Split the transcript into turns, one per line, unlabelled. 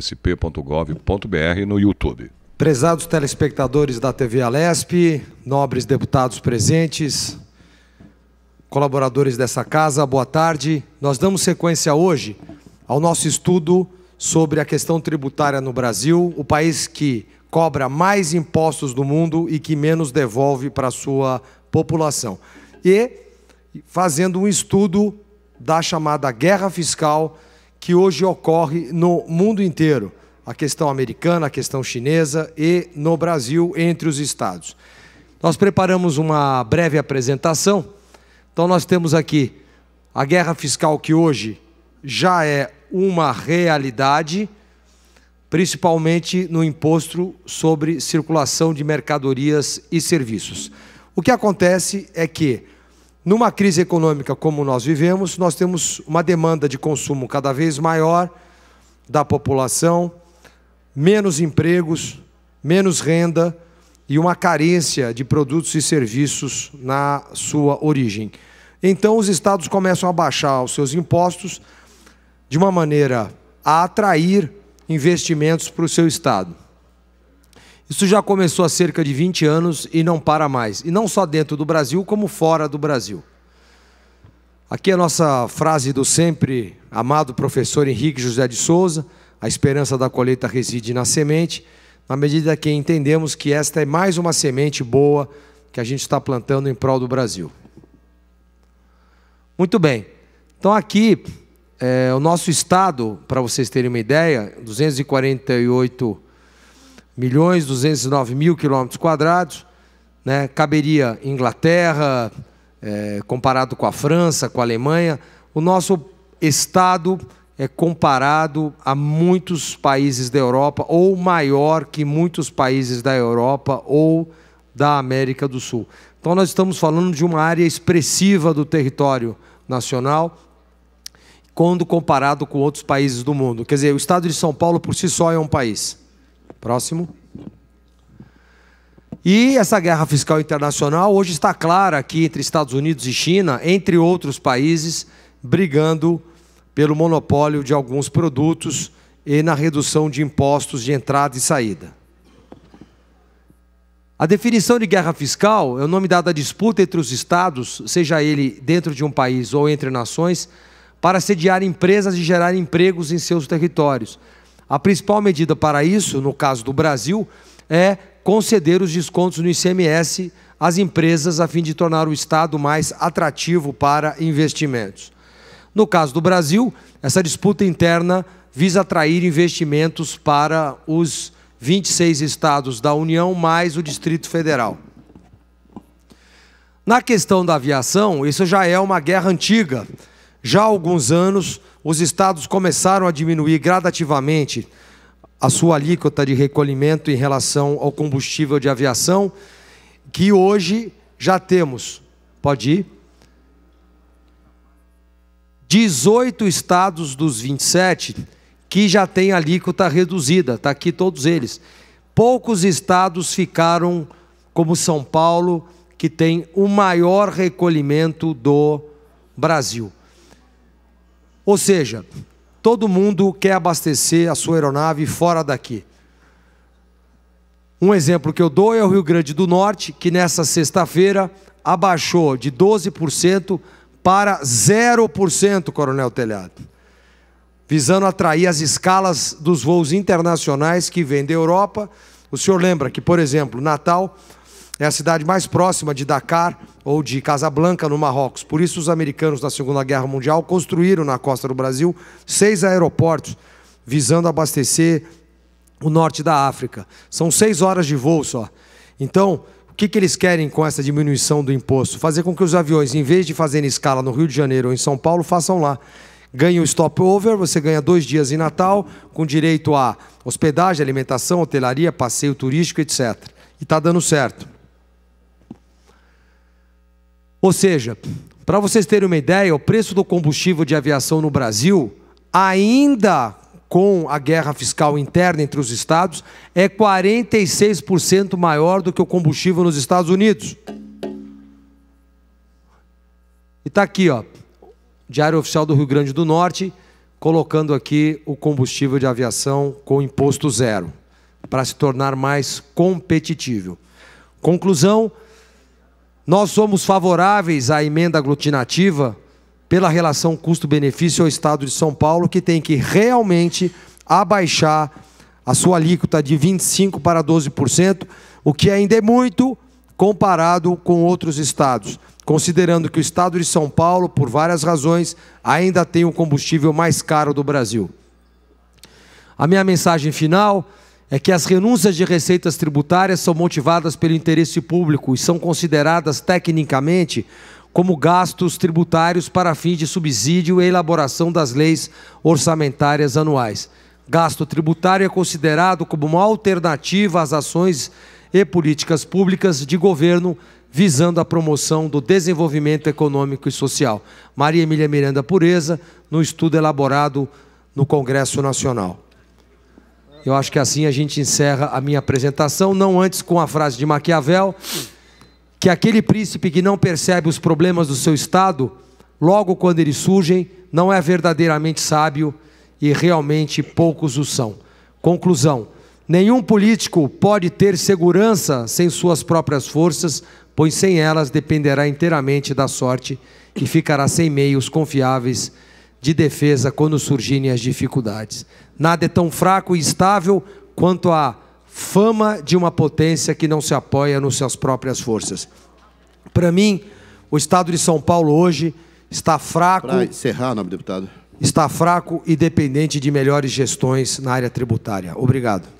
sp.gov.br no YouTube. Prezados telespectadores da TV Alesp, nobres deputados presentes, colaboradores dessa casa, boa tarde. Nós damos sequência hoje ao nosso estudo sobre a questão tributária no Brasil, o país que cobra mais impostos do mundo e que menos devolve para a sua população. E fazendo um estudo da chamada guerra fiscal que hoje ocorre no mundo inteiro, a questão americana, a questão chinesa e no Brasil entre os estados. Nós preparamos uma breve apresentação. Então nós temos aqui a guerra fiscal que hoje já é uma realidade, principalmente no imposto sobre circulação de mercadorias e serviços. O que acontece é que numa crise econômica como nós vivemos, nós temos uma demanda de consumo cada vez maior da população, menos empregos, menos renda e uma carência de produtos e serviços na sua origem. Então, os estados começam a baixar os seus impostos de uma maneira a atrair investimentos para o seu estado. Isso já começou há cerca de 20 anos e não para mais. E não só dentro do Brasil, como fora do Brasil. Aqui é a nossa frase do sempre amado professor Henrique José de Souza: a esperança da colheita reside na semente. Na medida que entendemos que esta é mais uma semente boa que a gente está plantando em prol do Brasil. Muito bem. Então aqui é, o nosso estado, para vocês terem uma ideia, 248 milhões 209 mil quilômetros quadrados, né? caberia Inglaterra, é, comparado com a França, com a Alemanha. O nosso Estado é comparado a muitos países da Europa, ou maior que muitos países da Europa ou da América do Sul. Então, nós estamos falando de uma área expressiva do território nacional, quando comparado com outros países do mundo. Quer dizer, o estado de São Paulo por si só é um país. Próximo. E essa guerra fiscal internacional hoje está clara aqui entre Estados Unidos e China, entre outros países, brigando pelo monopólio de alguns produtos e na redução de impostos de entrada e saída. A definição de guerra fiscal é o nome dado à disputa entre os estados, seja ele dentro de um país ou entre nações, para sediar empresas e gerar empregos em seus territórios, a principal medida para isso, no caso do Brasil, é conceder os descontos no ICMS às empresas a fim de tornar o Estado mais atrativo para investimentos. No caso do Brasil, essa disputa interna visa atrair investimentos para os 26 estados da União mais o Distrito Federal. Na questão da aviação, isso já é uma guerra antiga já há alguns anos, os estados começaram a diminuir gradativamente a sua alíquota de recolhimento em relação ao combustível de aviação, que hoje já temos, pode ir, 18 estados dos 27 que já têm alíquota reduzida, está aqui todos eles. Poucos estados ficaram como São Paulo, que tem o maior recolhimento do Brasil. Ou seja, todo mundo quer abastecer a sua aeronave fora daqui. Um exemplo que eu dou é o Rio Grande do Norte, que nessa sexta-feira abaixou de 12% para 0%, Coronel Telhado, visando atrair as escalas dos voos internacionais que vêm da Europa. O senhor lembra que, por exemplo, Natal é a cidade mais próxima de Dakar, ou de Casablanca, no Marrocos. Por isso, os americanos, na Segunda Guerra Mundial, construíram na costa do Brasil seis aeroportos, visando abastecer o norte da África. São seis horas de voo só. Então, o que, que eles querem com essa diminuição do imposto? Fazer com que os aviões, em vez de fazerem escala no Rio de Janeiro ou em São Paulo, façam lá ganha o stopover, você ganha dois dias em Natal, com direito a hospedagem, alimentação, hotelaria, passeio turístico, etc. E está dando certo. Ou seja, para vocês terem uma ideia, o preço do combustível de aviação no Brasil, ainda com a guerra fiscal interna entre os estados, é 46% maior do que o combustível nos Estados Unidos. E está aqui, ó, Diário Oficial do Rio Grande do Norte, colocando aqui o combustível de aviação com imposto zero, para se tornar mais competitivo. Conclusão: nós somos favoráveis à emenda aglutinativa pela relação custo-benefício ao Estado de São Paulo, que tem que realmente abaixar a sua alíquota de 25% para 12%, o que ainda é muito comparado com outros estados, considerando que o Estado de São Paulo, por várias razões, ainda tem o combustível mais caro do Brasil. A minha mensagem final é que as renúncias de receitas tributárias são motivadas pelo interesse público e são consideradas tecnicamente como gastos tributários para fins de subsídio e elaboração das leis orçamentárias anuais. Gasto tributário é considerado como uma alternativa às ações e políticas públicas de governo visando a promoção do desenvolvimento econômico e social. Maria Emília Miranda Pureza, no estudo elaborado no Congresso Nacional. Eu acho que assim a gente encerra a minha apresentação, não antes com a frase de Maquiavel, que aquele príncipe que não percebe os problemas do seu estado, logo quando eles surgem, não é verdadeiramente sábio e realmente poucos o são. Conclusão: nenhum político pode ter segurança sem suas próprias forças, pois sem elas dependerá inteiramente da sorte e ficará sem meios confiáveis de defesa quando surgirem as dificuldades. Nada é tão fraco e estável quanto a fama de uma potência que não se apoia nas suas próprias forças. Para mim, o Estado de São Paulo hoje está fraco. Para encerrar, nobre deputado. Está fraco e dependente de melhores gestões na área tributária. Obrigado.